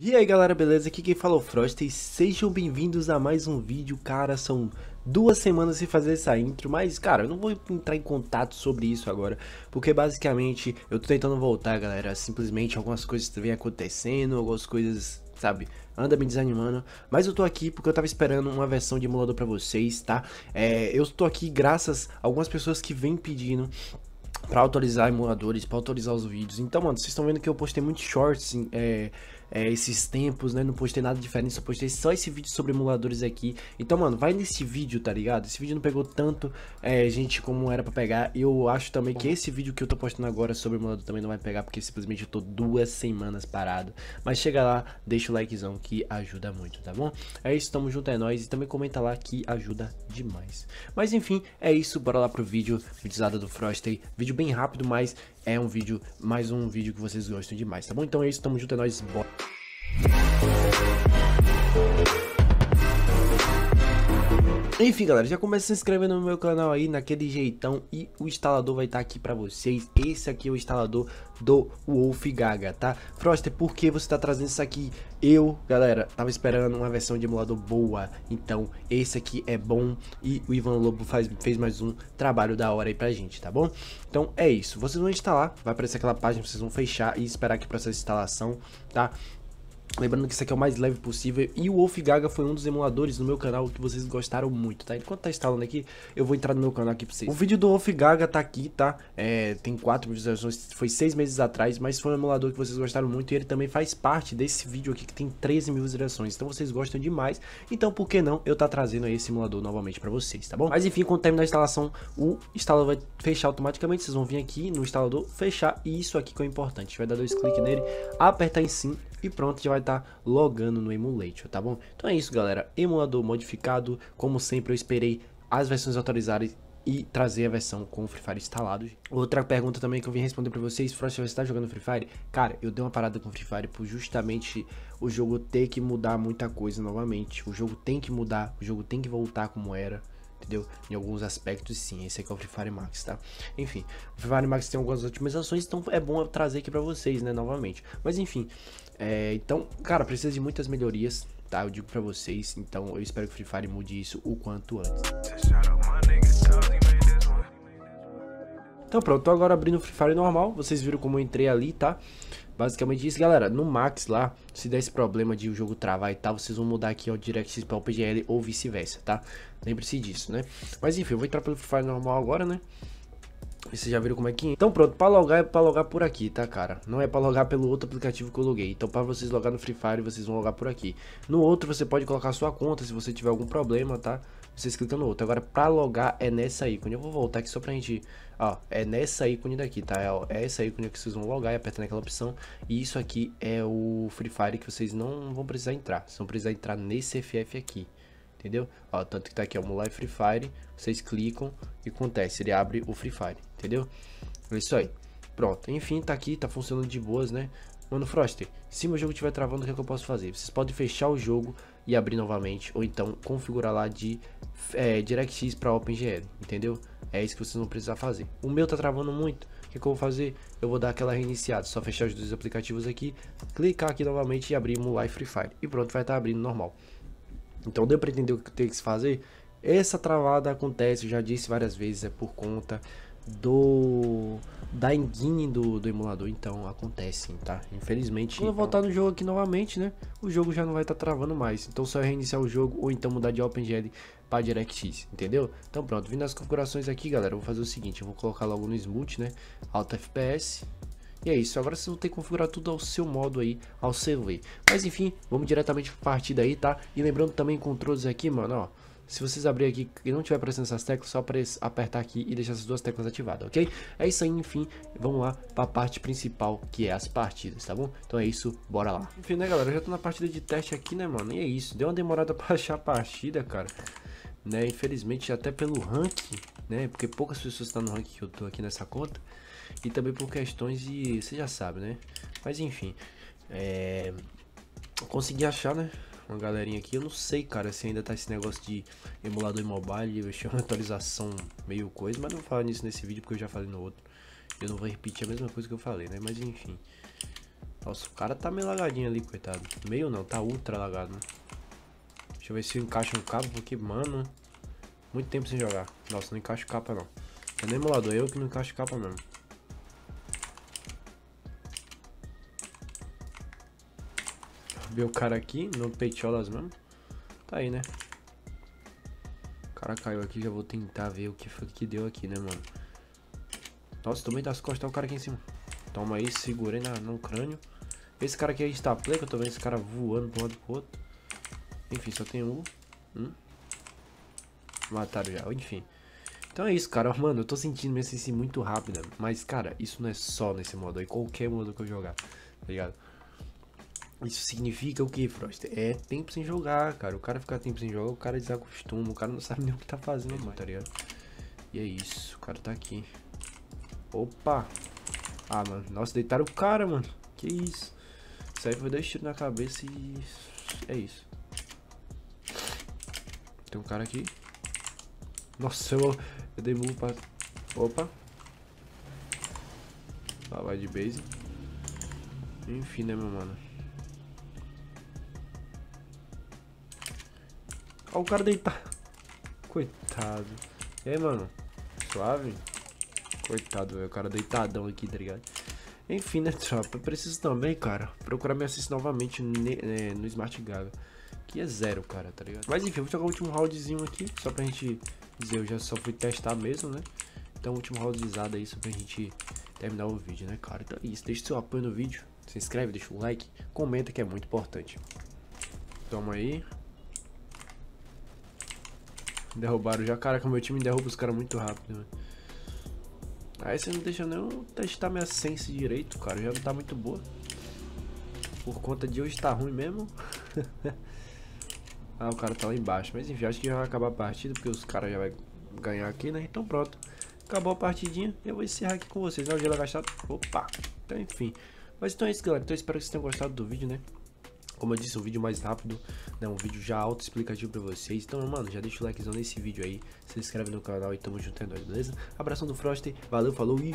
E aí galera, beleza? Aqui quem fala é o Frost e sejam bem-vindos a mais um vídeo, cara, são duas semanas sem fazer essa intro, mas cara, eu não vou entrar em contato sobre isso agora, porque basicamente eu tô tentando voltar, galera, simplesmente algumas coisas vêm acontecendo, algumas coisas, sabe, anda me desanimando, mas eu tô aqui porque eu tava esperando uma versão de emulador pra vocês, tá? É, eu tô aqui graças a algumas pessoas que vêm pedindo pra autorizar emuladores, pra autorizar os vídeos, então mano, vocês estão vendo que eu postei muitos shorts, é é, esses tempos, né? Não postei nada diferente, só postei só esse vídeo sobre emuladores aqui. Então, mano, vai nesse vídeo, tá ligado? Esse vídeo não pegou tanto é, gente como era pra pegar. Eu acho também que esse vídeo que eu tô postando agora sobre emulador também não vai pegar, porque simplesmente eu tô duas semanas parado. Mas chega lá, deixa o likezão que ajuda muito, tá bom? É isso, tamo junto, é nóis. E também comenta lá que ajuda demais. Mas enfim, é isso, bora lá pro vídeo, vídeo do Frosty. Vídeo bem rápido, mas é um vídeo, mais um vídeo que vocês gostam demais, tá bom? Então é isso, tamo junto, é nóis, bora! Enfim, galera, já começa se inscrevendo no meu canal aí, naquele jeitão, e o instalador vai estar tá aqui pra vocês. Esse aqui é o instalador do Wolf Gaga, tá? Froster, por que você tá trazendo isso aqui? Eu, galera, tava esperando uma versão de emulador boa, então esse aqui é bom e o Ivan Lobo faz, fez mais um trabalho da hora aí pra gente, tá bom? Então é isso, vocês vão instalar, vai aparecer aquela página, vocês vão fechar e esperar aqui pra essa instalação, tá? Lembrando que isso aqui é o mais leve possível. E o Wolf Gaga foi um dos emuladores no meu canal que vocês gostaram muito, tá? Enquanto tá instalando aqui, eu vou entrar no meu canal aqui pra vocês. O vídeo do Wolf Gaga tá aqui, tá? É, tem 4 visualizações, foi 6 meses atrás, mas foi um emulador que vocês gostaram muito. E ele também faz parte desse vídeo aqui que tem 13 mil visualizações. Então vocês gostam demais. Então por que não eu tá trazendo aí esse emulador novamente pra vocês, tá bom? Mas enfim, quando terminar a instalação, o instalador vai fechar automaticamente. Vocês vão vir aqui no instalador, fechar. E isso aqui que é importante. Vai dar dois cliques nele, apertar em sim e pronto, já vai estar tá logando no emulator, tá bom? Então é isso, galera. Emulador modificado, como sempre eu esperei as versões atualizarem e trazer a versão com o Free Fire instalado. Outra pergunta também que eu vim responder para vocês, Frost, você estar tá jogando Free Fire? Cara, eu dei uma parada com Free Fire por justamente o jogo ter que mudar muita coisa novamente. O jogo tem que mudar, o jogo tem que voltar como era entendeu? Em alguns aspectos, sim. Esse aqui é o Free Fire Max, tá? Enfim, o Free Fire Max tem algumas otimizações, então é bom trazer aqui pra vocês, né? Novamente. Mas enfim, é, então, cara, precisa de muitas melhorias, tá? Eu digo pra vocês. Então, eu espero que o Free Fire mude isso o quanto antes. Então pronto, tô agora abrindo o Free Fire normal, vocês viram como eu entrei ali, tá? Basicamente isso, galera, no max lá, se der esse problema de o jogo travar e tal, vocês vão mudar aqui, ó, DirectX para o PGL ou vice-versa, tá? Lembre-se disso, né? Mas enfim, eu vou entrar pelo Free Fire normal agora, né? E vocês já viram como é que é. Então pronto, pra logar é pra logar por aqui, tá, cara? Não é pra logar pelo outro aplicativo que eu loguei. Então pra vocês logar no Free Fire, vocês vão logar por aqui. No outro você pode colocar sua conta, se você tiver algum problema, tá? Vocês clicam no outro. Agora pra logar é nessa ícone. Eu vou voltar aqui só pra gente... Ó, é nessa ícone daqui, tá? É, é essa ícone que vocês vão logar e apertar naquela opção. E isso aqui é o Free Fire que vocês não vão precisar entrar. Vocês vão precisar entrar nesse FF aqui entendeu? Ó, tanto que tá aqui, ó, Mulai Free Fire, vocês clicam e acontece, ele abre o Free Fire, entendeu? É isso aí. Pronto, enfim, tá aqui, tá funcionando de boas, né? Mano Froster, se meu jogo estiver travando, o que, é que eu posso fazer? Vocês podem fechar o jogo e abrir novamente, ou então configurar lá de é, DirectX para OpenGL, entendeu? É isso que vocês vão precisar fazer. O meu tá travando muito, o que, é que eu vou fazer? Eu vou dar aquela reiniciada, só fechar os dois aplicativos aqui, clicar aqui novamente e abrir Mulai Free Fire. E pronto, vai estar tá abrindo normal. Então deu para entender o que tem que se fazer? Essa travada acontece, já disse várias vezes, é por conta do da engine do, do emulador, então acontece, tá? Infelizmente. Quando eu é voltar no jogo aqui novamente, né? O jogo já não vai estar tá travando mais. Então só é reiniciar o jogo ou então mudar de OpenGL para DirectX, entendeu? Então pronto, vindo nas configurações aqui, galera, eu vou fazer o seguinte, eu vou colocar logo no Smooth, né? Alto FPS, e é isso, agora vocês vão ter que configurar tudo ao seu modo aí, ao seu ver. Mas enfim, vamos diretamente para a partida aí, tá? E lembrando também, controles aqui, mano, ó. Se vocês abrirem aqui e não tiver aparecendo essas teclas, só apertar aqui e deixar essas duas teclas ativadas, ok? É isso aí, enfim, vamos lá para a parte principal, que é as partidas, tá bom? Então é isso, bora lá. Enfim, né, galera, eu já tô na partida de teste aqui, né, mano? E é isso, deu uma demorada para achar a partida, cara. Né, infelizmente, até pelo ranking, né, porque poucas pessoas estão tá no ranking que eu tô aqui nessa conta e também por questões e Você já sabe, né? Mas enfim, é, consegui achar, né? Uma galerinha aqui. Eu não sei, cara, se ainda tá esse negócio de emulador mobile. Eu achei uma atualização meio coisa, mas não vou falar nisso nesse vídeo porque eu já falei no outro. Eu não vou repetir a mesma coisa que eu falei, né? Mas enfim. Nossa, o cara tá meio lagadinho ali, coitado. Meio não, tá ultra lagado, né? Deixa eu ver se eu encaixo um cabo, porque, mano. Muito tempo sem jogar. Nossa, não encaixo capa não. É no emulador, eu que não encaixo capa mesmo. receber o cara aqui no Peitolas mesmo. Tá aí, né? O cara caiu aqui, já vou tentar ver o que foi que deu aqui, né, mano? Nossa, tomei das costas, tá o cara aqui em cima. Toma aí, segurei na, no crânio. Esse cara aqui está é play, que eu tô vendo esse cara voando por um lado pro outro. Enfim, só tem um. Hum? Mataram já, enfim. Então é isso, cara. Mano, eu tô sentindo minha CC muito rápida. Mas, cara, isso não é só nesse modo aí. Qualquer modo que eu jogar, tá ligado? Isso significa o que, Frost? É tempo sem jogar, cara. O cara ficar tempo sem jogar, o cara desacostuma, o cara não sabe nem o que tá fazendo mano. tá ligado? E é isso, o cara tá aqui. Opa! Ah, mano, nossa, deitaram o cara, mano. Que isso? Isso aí foi dois tiros na cabeça e... É isso. Tem um cara aqui. Nossa, eu, eu dei move pra... Opa. Lá ah, vai de base. Enfim, né, meu mano. Olha o cara deitar. Coitado. E aí, mano? Suave? Coitado, velho. O cara deitadão aqui, tá ligado? Enfim, né, tropa? Eu preciso também, cara, procurar me assistir novamente né, no Smart Gaga. Que é zero, cara, tá ligado? Mas enfim, vou jogar o último roundzinho aqui, só pra gente dizer, eu já só fui testar mesmo, né? Então, último roundzado aí, só pra gente terminar o vídeo, né, cara? Então é isso, deixa o seu apoio no vídeo, se inscreve, deixa o like, comenta que é muito importante. Toma aí, Derrubaram já. Caraca, meu time derruba os caras muito rápido, mano. Aí você não deixa nem eu testar minha sense direito, cara. Já não tá muito boa. Por conta de hoje tá ruim mesmo. ah, o cara tá lá embaixo. Mas enfim, acho que já vai acabar a partida, porque os caras já vai ganhar aqui, né? Então pronto. Acabou a partidinha. Eu vou encerrar aqui com vocês, Olha O gelo agachado. Opa! Então enfim. Mas então é isso, galera. Então espero que vocês tenham gostado do vídeo, né? Como eu disse, um vídeo mais rápido, né? Um vídeo já autoexplicativo pra vocês. Então, mano, já deixa o likezão nesse vídeo aí. Se inscreve no canal e tamo junto, é nóis, beleza? Abração do Frost, valeu, falou e...